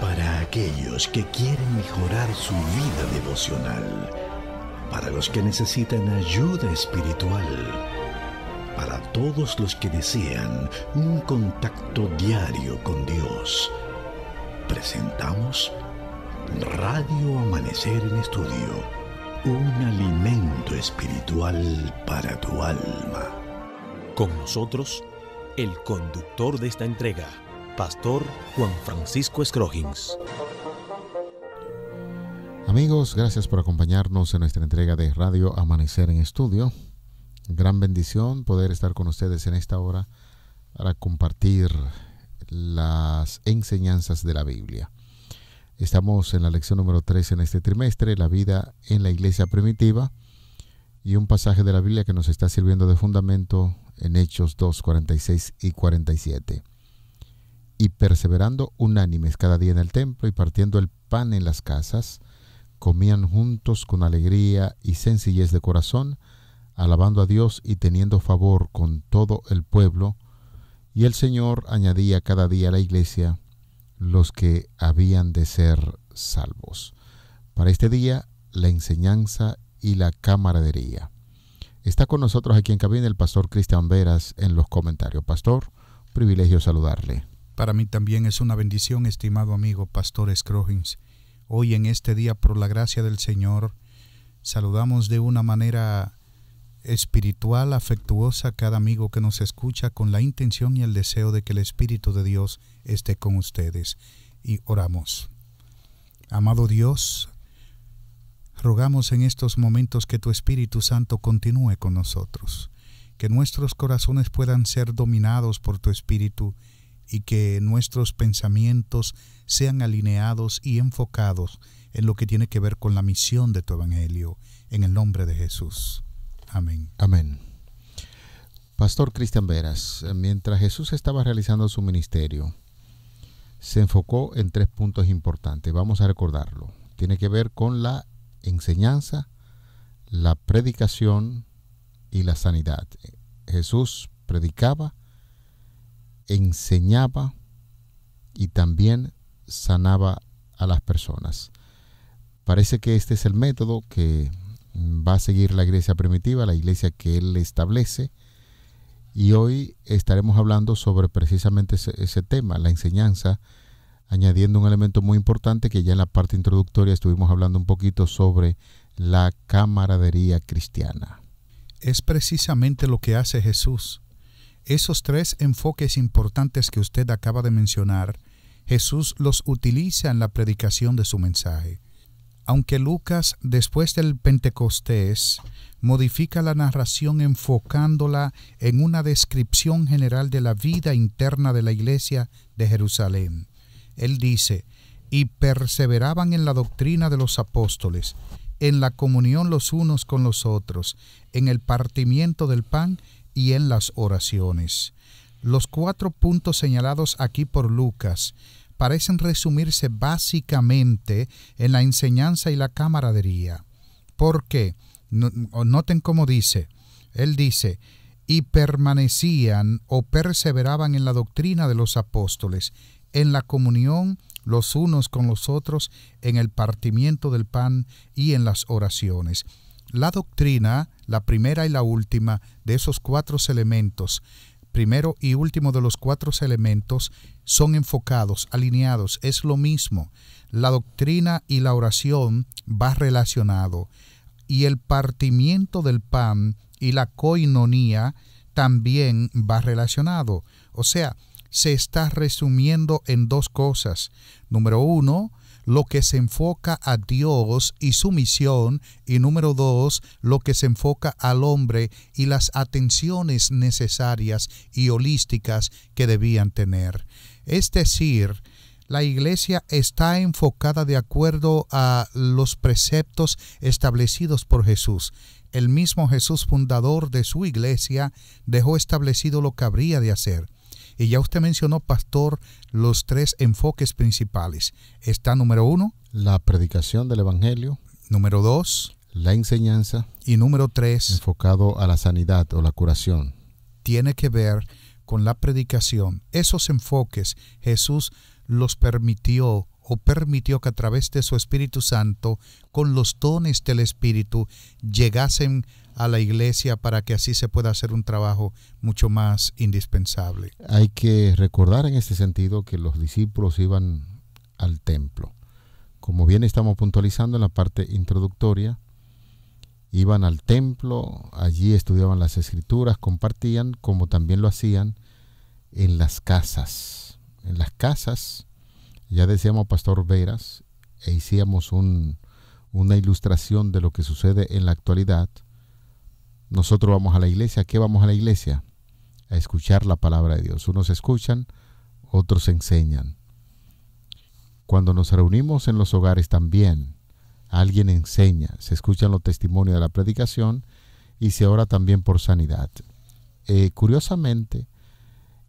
Para aquellos que quieren mejorar su vida devocional, para los que necesitan ayuda espiritual, para todos los que desean un contacto diario con Dios, presentamos Radio Amanecer en Estudio, un alimento espiritual para tu alma. Con nosotros, el conductor de esta entrega Pastor Juan Francisco Scroghins. Amigos, gracias por acompañarnos en nuestra entrega de Radio Amanecer en Estudio. Gran bendición poder estar con ustedes en esta hora para compartir las enseñanzas de la Biblia. Estamos en la lección número 3 en este trimestre, la vida en la iglesia primitiva, y un pasaje de la Biblia que nos está sirviendo de fundamento en Hechos 2, 46 y 47 y perseverando unánimes cada día en el templo y partiendo el pan en las casas, comían juntos con alegría y sencillez de corazón, alabando a Dios y teniendo favor con todo el pueblo, y el Señor añadía cada día a la iglesia los que habían de ser salvos. Para este día, la enseñanza y la camaradería. Está con nosotros aquí en cabina el pastor Cristian Veras en los comentarios. Pastor, privilegio saludarle. Para mí también es una bendición, estimado amigo Pastor Scroggins. Hoy en este día, por la gracia del Señor, saludamos de una manera espiritual, afectuosa a cada amigo que nos escucha con la intención y el deseo de que el Espíritu de Dios esté con ustedes. Y oramos. Amado Dios, rogamos en estos momentos que tu Espíritu Santo continúe con nosotros, que nuestros corazones puedan ser dominados por tu Espíritu y que nuestros pensamientos sean alineados y enfocados en lo que tiene que ver con la misión de tu Evangelio, en el nombre de Jesús. Amén. Amén. Pastor Cristian Veras, eh, mientras Jesús estaba realizando su ministerio, se enfocó en tres puntos importantes. Vamos a recordarlo. Tiene que ver con la enseñanza, la predicación y la sanidad. Jesús predicaba, enseñaba y también sanaba a las personas. Parece que este es el método que va a seguir la iglesia primitiva, la iglesia que él establece. Y hoy estaremos hablando sobre precisamente ese, tema, la enseñanza, añadiendo un elemento muy importante que ya en la parte introductoria estuvimos hablando un poquito sobre la camaradería cristiana. Es precisamente lo que hace Jesús. Esos tres enfoques importantes que usted acaba de mencionar, Jesús los utiliza en la predicación de su mensaje. Aunque Lucas, después del Pentecostés, modifica la narración enfocándola en una descripción general de la vida interna de la iglesia de Jerusalén. Él dice, y perseveraban en la doctrina de los apóstoles, en la comunión los unos con los otros, en el partimiento del pan y en las oraciones. Los cuatro puntos señalados aquí por Lucas parecen resumirse básicamente en la enseñanza y la camaradería. ...porque... Noten cómo dice. Él dice, y permanecían o perseveraban en la doctrina de los apóstoles, en la comunión los unos con los otros, en el partimiento del pan y en las oraciones la doctrina, la primera y la última de esos cuatro elementos, primero y último de los cuatro elementos, son enfocados, alineados, es lo mismo. La doctrina y la oración va relacionado. Y el partimiento del pan y la coinonía también va relacionado. O sea, se está resumiendo en dos cosas. Número uno, lo que se enfoca a Dios y su misión, y número dos, lo que se enfoca al hombre y las atenciones necesarias y holísticas que debían tener. Es decir, la iglesia está enfocada de acuerdo a los preceptos establecidos por Jesús. El mismo Jesús, fundador de su iglesia, dejó establecido lo que habría de hacer. Y ya usted mencionó, pastor, los tres enfoques principales. Está número uno. La predicación del Evangelio. Número dos. La enseñanza. Y número tres. Enfocado a la sanidad o la curación. Tiene que ver con la predicación. Esos enfoques Jesús los permitió o permitió que a través de su Espíritu Santo, con los dones del Espíritu, llegasen a la iglesia para que así se pueda hacer un trabajo mucho más indispensable. Hay que recordar en este sentido que los discípulos iban al templo. Como bien estamos puntualizando en la parte introductoria, iban al templo, allí estudiaban las escrituras, compartían, como también lo hacían en las casas. En las casas, ya decíamos Pastor Veras e hicimos una ilustración de lo que sucede en la actualidad. Nosotros vamos a la iglesia. qué vamos a la iglesia? A escuchar la palabra de Dios. Unos escuchan, otros enseñan. Cuando nos reunimos en los hogares también, alguien enseña, se escuchan los testimonios de la predicación y se ora también por sanidad. Eh, curiosamente,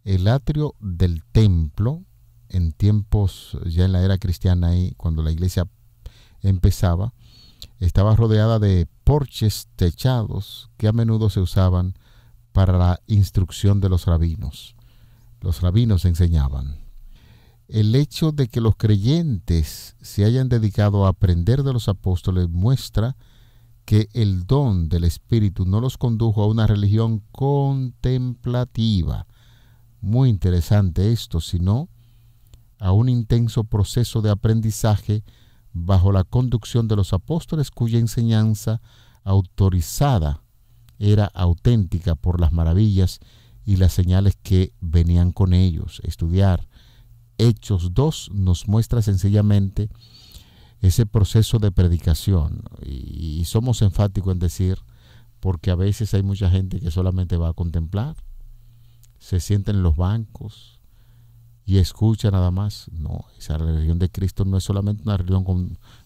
el atrio del templo en tiempos ya en la era cristiana y cuando la iglesia empezaba, estaba rodeada de porches techados que a menudo se usaban para la instrucción de los rabinos. Los rabinos enseñaban. El hecho de que los creyentes se hayan dedicado a aprender de los apóstoles muestra que el don del Espíritu no los condujo a una religión contemplativa. Muy interesante esto, sino a un intenso proceso de aprendizaje bajo la conducción de los apóstoles cuya enseñanza autorizada era auténtica por las maravillas y las señales que venían con ellos. Estudiar Hechos 2 nos muestra sencillamente ese proceso de predicación y, somos enfáticos en decir porque a veces hay mucha gente que solamente va a contemplar, se sienta en los bancos, y escucha nada más. No, esa religión de Cristo no es solamente una religión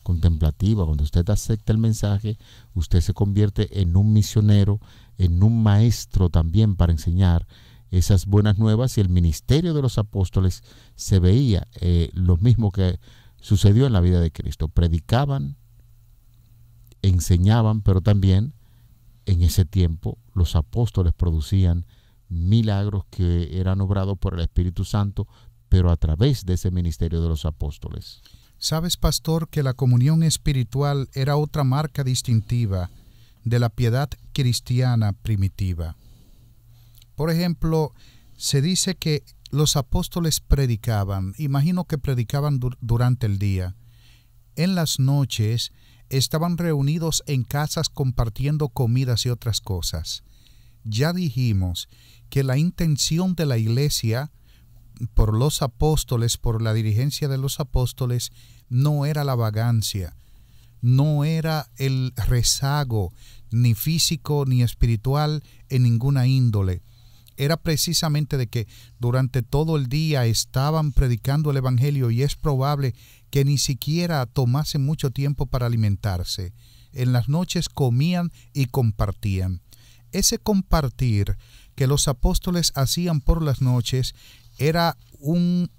contemplativa. Cuando usted acepta el mensaje, usted se convierte en un misionero, en un maestro también para enseñar esas buenas nuevas y el ministerio de los apóstoles se veía eh, lo mismo que sucedió en la vida de Cristo. Predicaban, enseñaban, pero también en ese tiempo los apóstoles producían milagros que eran obrados por el Espíritu Santo, pero a través de ese ministerio de los apóstoles. Sabes, pastor, que la comunión espiritual era otra marca distintiva de la piedad cristiana primitiva. Por ejemplo, se dice que los apóstoles predicaban, imagino que predicaban durante el día. En las noches estaban reunidos en casas compartiendo comidas y otras cosas. Ya dijimos que la intención de la iglesia por los apóstoles, por la dirigencia de los apóstoles, no era la vagancia, no era el rezago, ni físico ni espiritual en ninguna índole. Era precisamente de que durante todo el día estaban predicando el Evangelio y es probable que ni siquiera tomase mucho tiempo para alimentarse. En las noches comían y compartían. Ese compartir que los apóstoles hacían por las noches era un,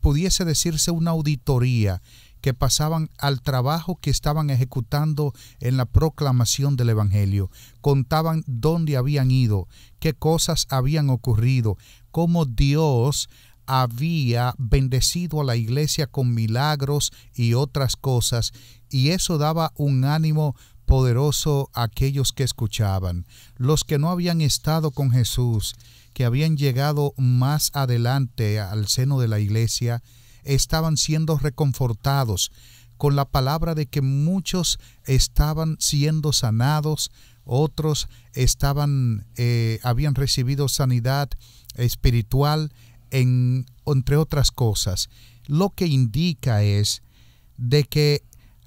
pudiese decirse, una auditoría que pasaban al trabajo que estaban ejecutando en la proclamación del Evangelio. Contaban dónde habían ido, qué cosas habían ocurrido, cómo Dios había bendecido a la iglesia con milagros y otras cosas, y eso daba un ánimo poderoso aquellos que escuchaban, los que no habían estado con Jesús, que habían llegado más adelante al seno de la iglesia, estaban siendo reconfortados con la palabra de que muchos estaban siendo sanados, otros estaban eh, habían recibido sanidad espiritual en, entre otras cosas lo que indica es de que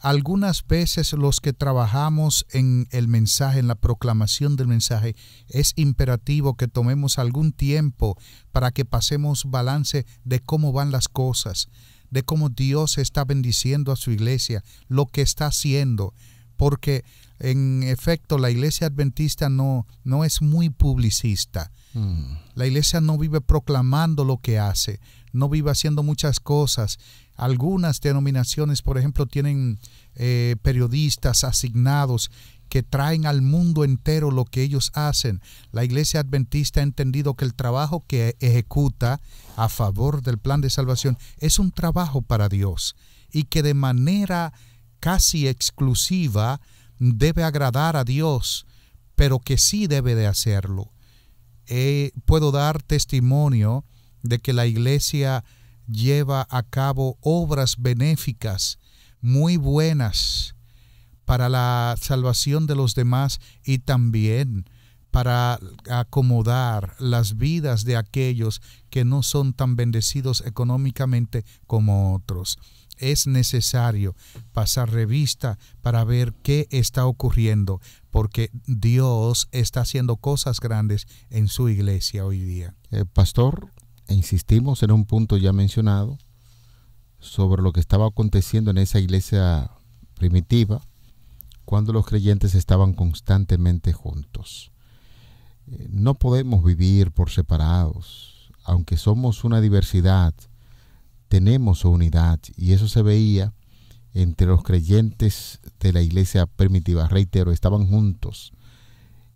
algunas veces los que trabajamos en el mensaje, en la proclamación del mensaje, es imperativo que tomemos algún tiempo para que pasemos balance de cómo van las cosas, de cómo Dios está bendiciendo a su iglesia, lo que está haciendo, porque en efecto la iglesia adventista no, no es muy publicista Mm. La iglesia no vive proclamando lo que hace, no vive haciendo muchas cosas. Algunas denominaciones, por ejemplo, tienen eh, periodistas asignados que traen al mundo entero lo que ellos hacen. La iglesia adventista ha entendido que el trabajo que ejecuta a favor del plan de salvación es un trabajo para Dios y que de manera casi exclusiva debe agradar a Dios, pero que sí debe de hacerlo eh, puedo dar testimonio de que la iglesia lleva a cabo obras benéficas muy buenas para la salvación de los demás y también para acomodar las vidas de aquellos que no son tan bendecidos económicamente como otros. Es necesario pasar revista para ver qué está ocurriendo, porque Dios está haciendo cosas grandes en su iglesia hoy día. Eh, pastor, insistimos en un punto ya mencionado sobre lo que estaba aconteciendo en esa iglesia primitiva, cuando los creyentes estaban constantemente juntos. Eh, no podemos vivir por separados, aunque somos una diversidad, tenemos unidad y eso se veía entre los creyentes de la iglesia primitiva, reitero, estaban juntos.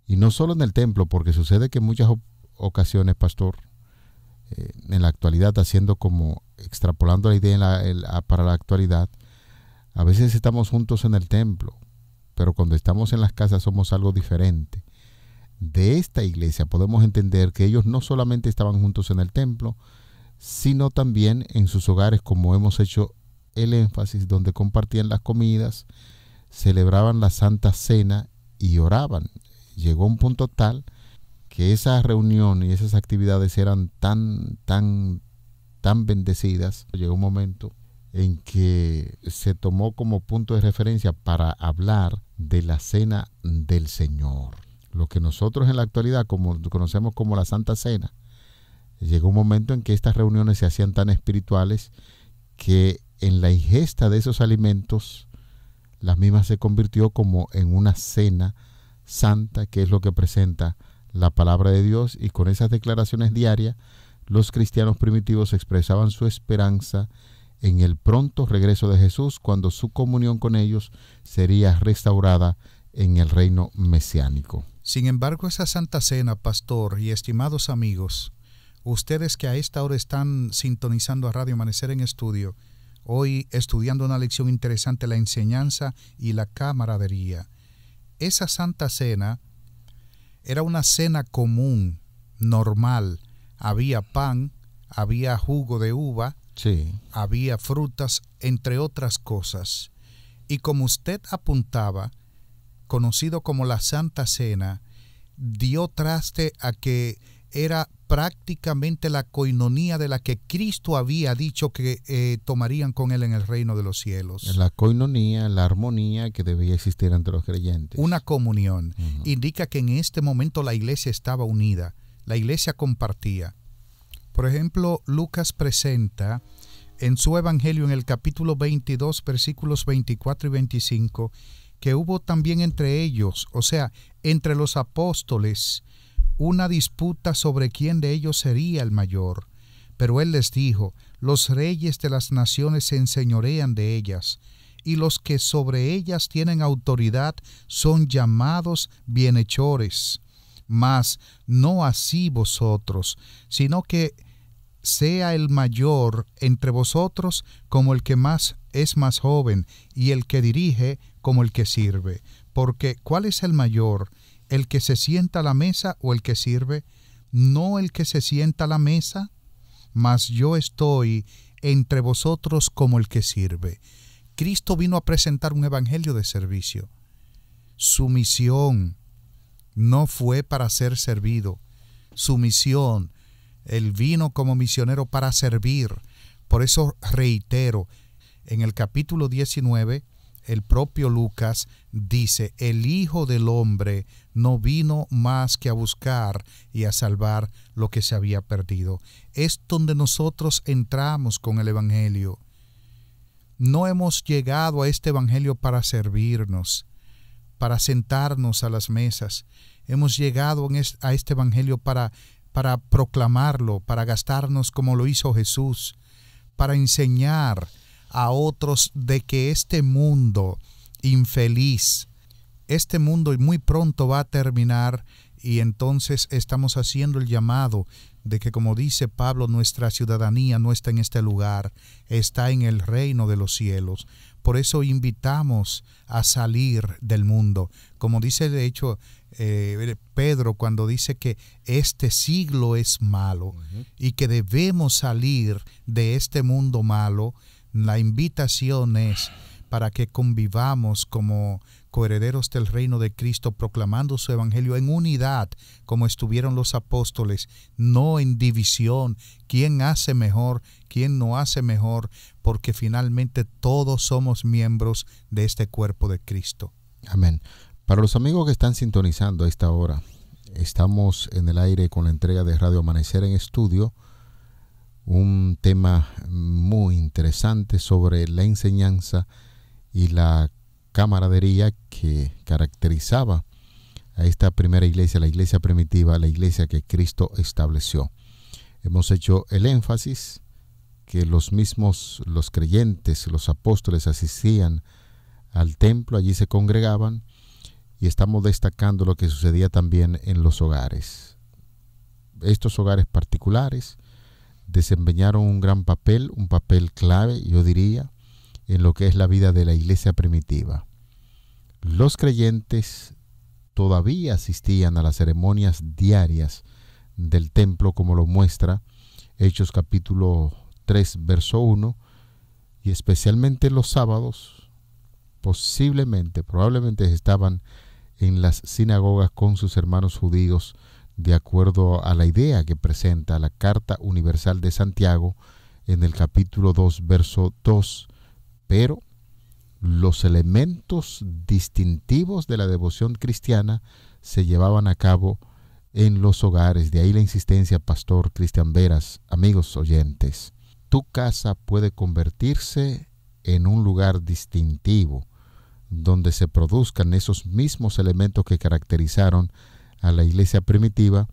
Y no solo en el templo, porque sucede que en muchas ocasiones, pastor, eh, en la actualidad, haciendo como, extrapolando la idea para la actualidad, a veces estamos juntos en el templo, pero cuando estamos en las casas somos algo diferente de esta iglesia podemos entender que ellos no solamente estaban juntos en el templo, sino también en sus hogares, como hemos hecho el énfasis, donde compartían las comidas, celebraban la Santa Cena y oraban. Llegó un punto tal que esa reunión y esas actividades eran tan, tan, tan bendecidas. Llegó un momento en que se tomó como punto de referencia para hablar de la cena del Señor lo que nosotros en la actualidad como, conocemos como la Santa Cena, llegó un momento en que estas reuniones se hacían tan espirituales que en la ingesta de esos alimentos, la misma se convirtió como en una cena santa, que es lo que presenta la palabra de Dios, y con esas declaraciones diarias, los cristianos primitivos expresaban su esperanza en el pronto regreso de Jesús, cuando su comunión con ellos sería restaurada en el reino mesiánico. Sin embargo, esa Santa Cena, pastor y estimados amigos, ustedes que a esta hora están sintonizando a Radio Amanecer en Estudio, hoy estudiando una lección interesante, la enseñanza y la camaradería. Esa Santa Cena era una cena común, normal. Había pan, había jugo de uva, sí. había frutas, entre otras cosas. Y como usted apuntaba, conocido como la Santa Cena, dio traste a que era prácticamente la coinonía de la que Cristo había dicho que eh, tomarían con él en el reino de los cielos. La coinonía, la armonía que debía existir entre los creyentes. Una comunión. Indica que en este momento la iglesia estaba unida, la iglesia compartía. Por ejemplo, Lucas presenta en su Evangelio en el capítulo 22, versículos 24 y 25, que hubo también entre ellos, o sea, entre los apóstoles, una disputa sobre quién de ellos sería el mayor. Pero él les dijo, los reyes de las naciones se enseñorean de ellas, y los que sobre ellas tienen autoridad son llamados bienhechores. Mas no así vosotros, sino que sea el mayor entre vosotros como el que más es más joven, y el que dirige como el que sirve. Porque ¿cuál es el mayor? ¿El que se sienta a la mesa o el que sirve? No el que se sienta a la mesa, mas yo estoy entre vosotros como el que sirve. Cristo vino a presentar un evangelio de servicio. Su misión no fue para ser servido. Su misión él vino como misionero para servir. Por eso reitero, en el capítulo 19, el propio Lucas dice, el Hijo del Hombre no vino más que a buscar y a salvar lo que se había perdido. Es donde nosotros entramos con el Evangelio. No hemos llegado a este Evangelio para servirnos, para sentarnos a las mesas. Hemos llegado a este Evangelio para para proclamarlo, para gastarnos como lo hizo Jesús, para enseñar a otros de que este mundo infeliz, este mundo muy pronto va a terminar y entonces estamos haciendo el llamado de que como dice Pablo, nuestra ciudadanía no está en este lugar, está en el reino de los cielos. Por eso invitamos a salir del mundo. Como dice de hecho eh, Pedro cuando dice que este siglo es malo y que debemos salir de este mundo malo, la invitación es para que convivamos como coherederos del reino de Cristo, proclamando su evangelio en unidad, como estuvieron los apóstoles, no en división, quién hace mejor, quién no hace mejor, porque finalmente todos somos miembros de este cuerpo de Cristo. Amén. Para los amigos que están sintonizando a esta hora, estamos en el aire con la entrega de Radio Amanecer en estudio, un tema muy interesante sobre la enseñanza y la camaradería que caracterizaba a esta primera iglesia, la iglesia primitiva, la iglesia que Cristo estableció. Hemos hecho el énfasis que los mismos, los creyentes, los apóstoles asistían al templo, allí se congregaban y estamos destacando lo que sucedía también en los hogares. Estos hogares particulares desempeñaron un gran papel, un papel clave, yo diría, en lo que es la vida de la iglesia primitiva los creyentes todavía asistían a las ceremonias diarias del templo, como lo muestra Hechos capítulo 3, verso 1, y especialmente los sábados, posiblemente, probablemente estaban en las sinagogas con sus hermanos judíos, de acuerdo a la idea que presenta la Carta Universal de Santiago en el capítulo 2, verso 2, pero los elementos distintivos de la devoción cristiana se llevaban a cabo en los hogares. De ahí la insistencia, Pastor Cristian Veras, amigos oyentes. Tu casa puede convertirse en un lugar distintivo, donde se produzcan esos mismos elementos que caracterizaron a la iglesia primitiva,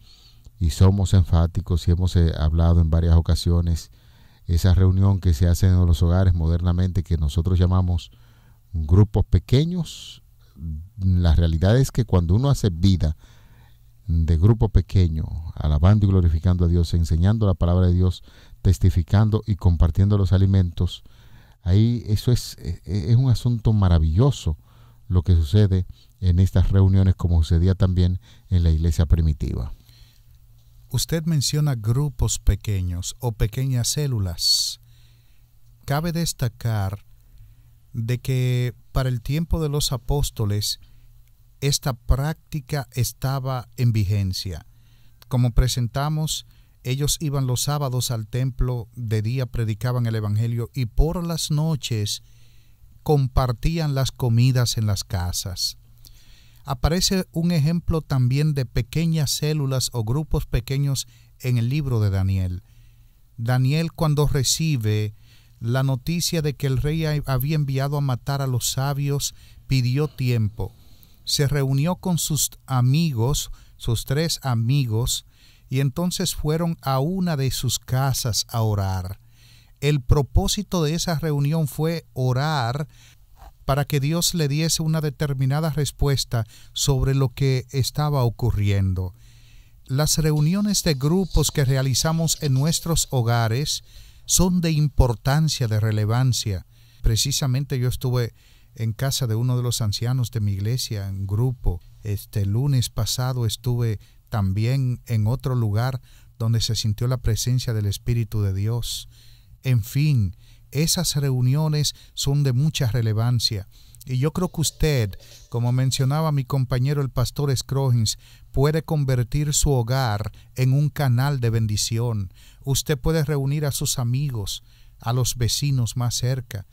y somos enfáticos y hemos eh, hablado en varias ocasiones esa reunión que se hace en los hogares modernamente que nosotros llamamos grupos pequeños. La realidad es que cuando uno hace vida de grupo pequeño, alabando y glorificando a Dios, enseñando la palabra de Dios, testificando y compartiendo los alimentos, ahí eso es, e, e, es un asunto maravilloso lo que sucede en estas reuniones como sucedía también en la iglesia primitiva. Usted menciona grupos pequeños o pequeñas células. Cabe destacar de que para el tiempo de los apóstoles esta práctica estaba en vigencia. Como presentamos, ellos iban los sábados al templo, de día predicaban el Evangelio y por las noches compartían las comidas en las casas. Aparece un ejemplo también de pequeñas células o grupos pequeños en el libro de Daniel. Daniel cuando recibe la noticia de que el rey había enviado a matar a los sabios pidió tiempo. Se reunió con sus amigos, sus tres amigos, y entonces fueron a una de sus casas a orar. El propósito de esa reunión fue orar para que Dios le diese una determinada respuesta sobre lo que estaba ocurriendo. Las reuniones de grupos que realizamos en nuestros hogares son de importancia, de relevancia. Precisamente yo estuve en casa de uno de los ancianos de mi iglesia, en grupo. Este lunes pasado estuve también en otro lugar donde se sintió la presencia del Espíritu de Dios. En fin, esas reuniones son de mucha relevancia. Y yo creo que usted, como mencionaba mi compañero el pastor Scroggins, puede convertir su hogar en un canal de bendición. Usted puede reunir a sus amigos, a los vecinos más cerca.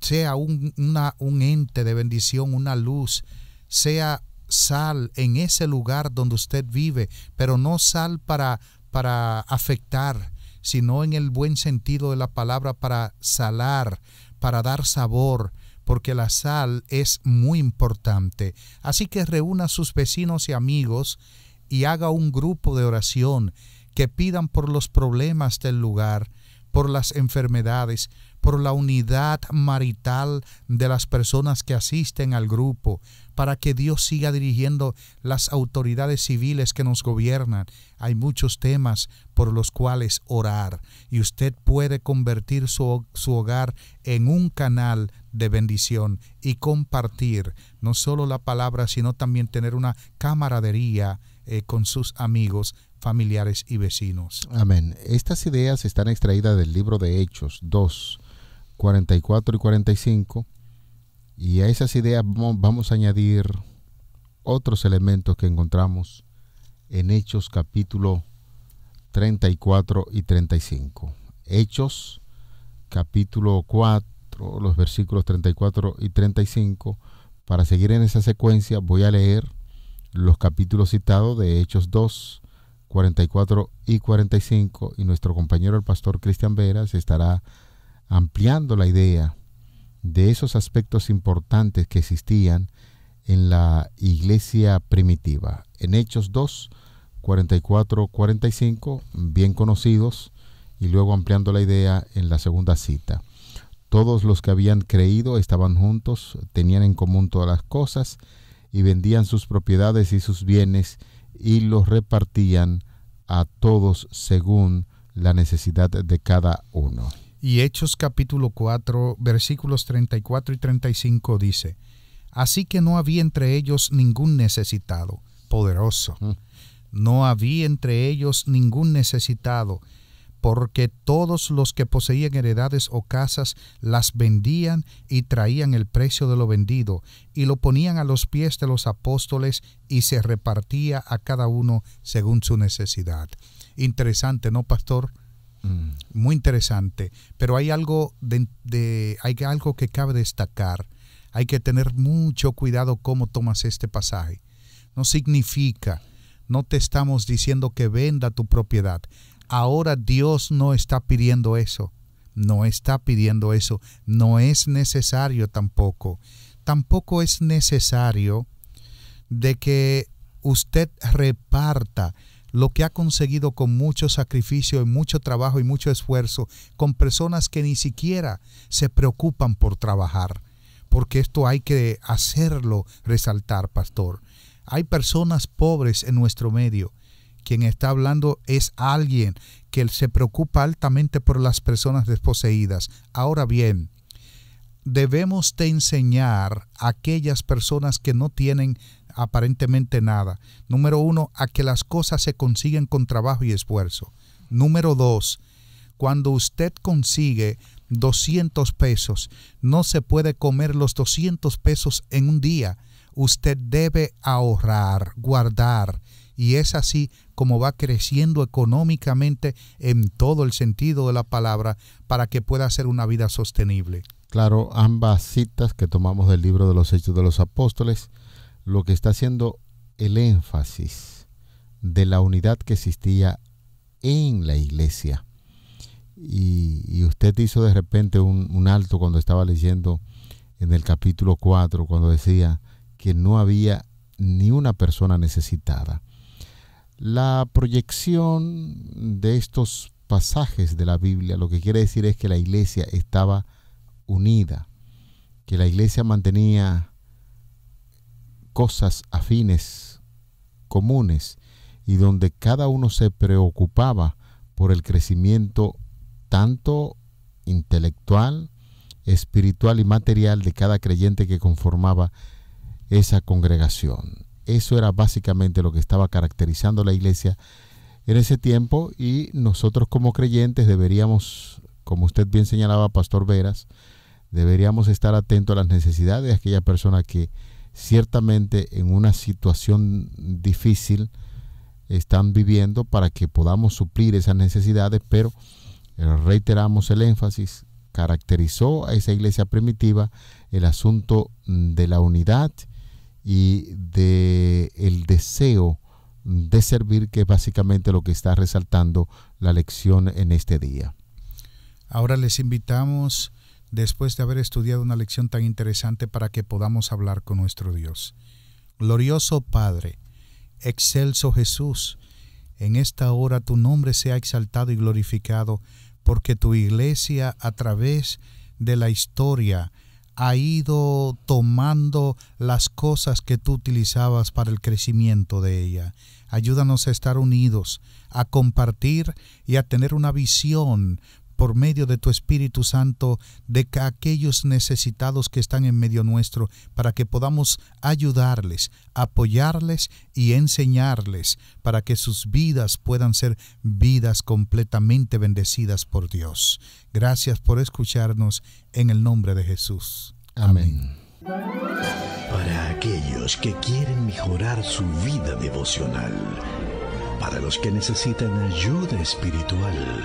Sea un, un ente de bendición, una luz. Sea sal en ese lugar donde usted vive, pero no sal para, para afectar, sino en el buen sentido de la palabra para salar, para dar sabor, porque la sal es muy importante. Así que reúna a sus vecinos y amigos y haga un grupo de oración que pidan por los problemas del lugar, por las enfermedades, por la unidad marital de las personas que asisten al grupo, para que Dios siga dirigiendo las autoridades civiles que nos gobiernan. Hay muchos temas por los cuales orar y usted puede convertir su, su hogar en un canal de bendición y compartir no solo la palabra, sino también tener una camaradería eh, con sus amigos, familiares y vecinos. Amén. Estas ideas están extraídas del libro de Hechos 2, 44 y 45. Y a esas ideas vamos a añadir otros elementos que encontramos en Hechos capítulo 34 y 35. Hechos capítulo 4 los versículos 34 y 35. Para seguir en esa secuencia voy a leer los capítulos citados de Hechos 2, 44 y 45 y nuestro compañero el pastor Cristian Veras estará ampliando la idea de esos aspectos importantes que existían en la iglesia primitiva. En Hechos 2, 44, 45, bien conocidos, y luego ampliando la idea en la segunda cita. Todos los que habían creído estaban juntos, tenían en común todas las cosas, y vendían sus propiedades y sus bienes, y los repartían a todos según la necesidad de cada uno. Y Hechos capítulo 4, versículos 34 y 35 dice, Así que no había entre ellos ningún necesitado, poderoso. No había entre ellos ningún necesitado, porque todos los que poseían heredades o casas las vendían y traían el precio de lo vendido, y lo ponían a los pies de los apóstoles y se repartía a cada uno según su necesidad. Interesante, ¿no, pastor? Mm. Muy interesante, pero hay algo, de, hay algo que cabe destacar. Hay que tener mucho cuidado cómo tomas este pasaje. No significa, no te estamos diciendo que venda tu propiedad Ahora Dios no está pidiendo eso, no está pidiendo eso, no es necesario tampoco. Tampoco es necesario de que usted reparta lo que ha conseguido con mucho sacrificio y mucho trabajo y mucho esfuerzo con personas que ni siquiera se preocupan por trabajar, porque esto hay que hacerlo resaltar, pastor. Hay personas pobres en nuestro medio quien está hablando es alguien que se preocupa altamente por las personas desposeídas. Ahora bien, debemos de enseñar a aquellas personas que no tienen aparentemente nada. Número uno, a que las cosas se consiguen con trabajo y esfuerzo. Número dos, cuando usted consigue 200 pesos, no se puede comer los 200 pesos en un día. Usted debe ahorrar, guardar, y es así como va creciendo económicamente en todo el sentido de la palabra para que pueda ser una vida sostenible. Claro, ambas citas que tomamos del libro de los Hechos de los Apóstoles, lo que está haciendo el énfasis de la unidad que existía en la iglesia. Y, usted hizo de repente un, un alto cuando estaba leyendo en el capítulo 4, cuando decía que no había ni una persona necesitada. La proyección de estos pasajes de la Biblia lo que quiere decir es que la iglesia estaba unida, que la iglesia mantenía cosas afines, comunes, y donde cada uno se preocupaba por el crecimiento tanto intelectual, espiritual y material de cada creyente que conformaba esa congregación. Eso era básicamente lo que estaba caracterizando la iglesia en ese tiempo y nosotros como creyentes deberíamos, como usted bien señalaba, Pastor Veras, deberíamos estar atentos a las necesidades de aquella persona que ciertamente en una situación difícil están viviendo para que podamos suplir esas necesidades, pero eh, reiteramos el énfasis, caracterizó a esa iglesia primitiva el asunto de la unidad y de el deseo de servir, que es básicamente lo que está resaltando la lección en este día. Ahora les invitamos, después de haber estudiado una lección tan interesante, para que podamos hablar con nuestro Dios. Glorioso Padre, excelso Jesús, en esta hora tu nombre sea exaltado y glorificado, porque tu iglesia a través de la historia, ha ido tomando las cosas que tú utilizabas para el crecimiento de ella. Ayúdanos a estar unidos, a compartir y a tener una visión, por medio de tu Espíritu Santo de aquellos necesitados que están en medio nuestro, para que podamos ayudarles, apoyarles y enseñarles, para que sus vidas puedan ser vidas completamente bendecidas por Dios. Gracias por escucharnos en el nombre de Jesús. Amén. Para aquellos que quieren mejorar su vida devocional, para los que necesitan ayuda espiritual,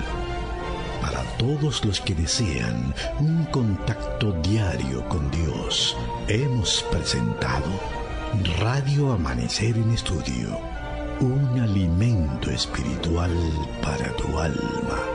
para todos los que desean un contacto diario con Dios. Hemos presentado Radio Amanecer en Estudio, un alimento espiritual para tu alma.